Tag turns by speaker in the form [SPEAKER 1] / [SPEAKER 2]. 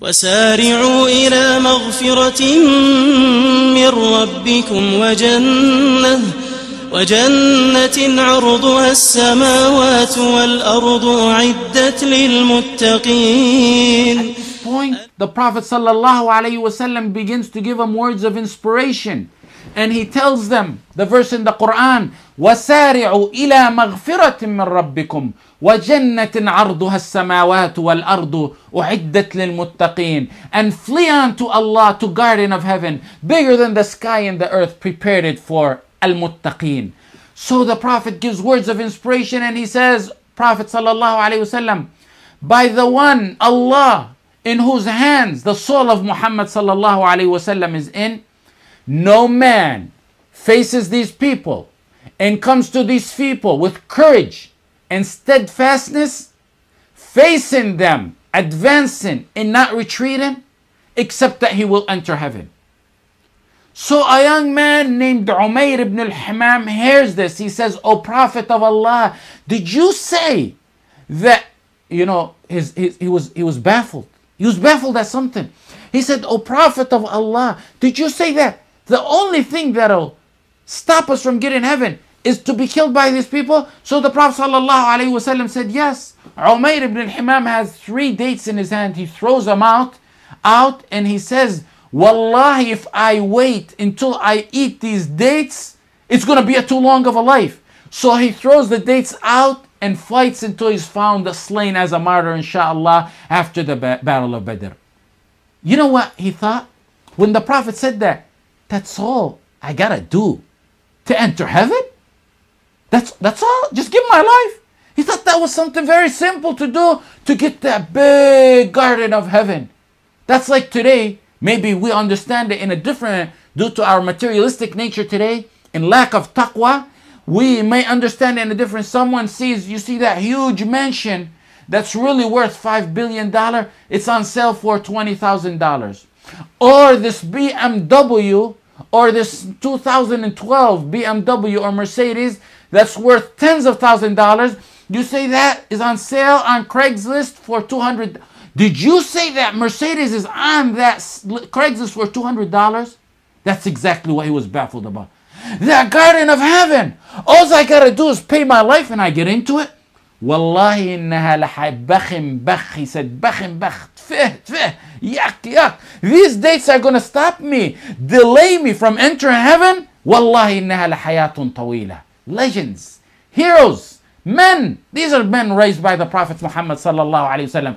[SPEAKER 1] وسارعوا إلى مغفرة من ربكم وجنة وجنة عرضها السماوات والأرض أعدت للمتقين At this point, the Prophet ﷺ begins to give him words of inspiration. And he tells them the verse in the Quran وَسَارِعُوا إِلَى مَغْفِرَةٍ مِّن رَبِّكُمْ وَجَنَّةٍ عَرْضُهَا السَّمَاوَاتُ وَالْأَرْضُ أُعِدَّتْ لِلْمُتَّقِينَ And flee unto Allah to garden of heaven, bigger than the sky and the earth, prepared it for al-muttaqeen. So the Prophet gives words of inspiration and he says, Prophet sallallahu alayhi وسلم, by the one, Allah, in whose hands the soul of Muhammad sallallahu alayhi وسلم is in, no man faces these people and comes to these people with courage and steadfastness, facing them, advancing and not retreating, except that he will enter heaven. So a young man named Umayr ibn al himam hears this. He says, O Prophet of Allah, did you say that, you know, his, his, he, was, he was baffled. He was baffled at something. He said, O Prophet of Allah, did you say that the only thing that'll stop us from getting heaven is to be killed by these people. So the Prophet ﷺ said, Yes, Umayr ibn al Himam has three dates in his hand. He throws them out, out and he says, Wallahi, if I wait until I eat these dates, it's going to be a too long of a life. So he throws the dates out and fights until he's found slain as a martyr, inshallah, after the ba- Battle of Badr. You know what he thought? When the Prophet said that, that's all I gotta do to enter heaven. That's that's all. Just give my life. He thought that was something very simple to do to get that big garden of heaven. That's like today. Maybe we understand it in a different due to our materialistic nature today and lack of taqwa. We may understand in a different. Someone sees you see that huge mansion that's really worth five billion dollar. It's on sale for twenty thousand dollars or this BMW or this 2012 BMW or Mercedes that's worth tens of thousand dollars. You say that is on sale on Craigslist for 200. Did you say that Mercedes is on that Craigslist for $200? That's exactly what he was baffled about. That garden of heaven. All I got to do is pay my life and I get into it. والله انها لحبخم بخ he said بخم بخ تفه تفه yuck yuck these dates are gonna stop me delay me from entering heaven والله انها لحياة طويلة legends heroes men these are men raised by the prophet Muhammad صلى الله عليه وسلم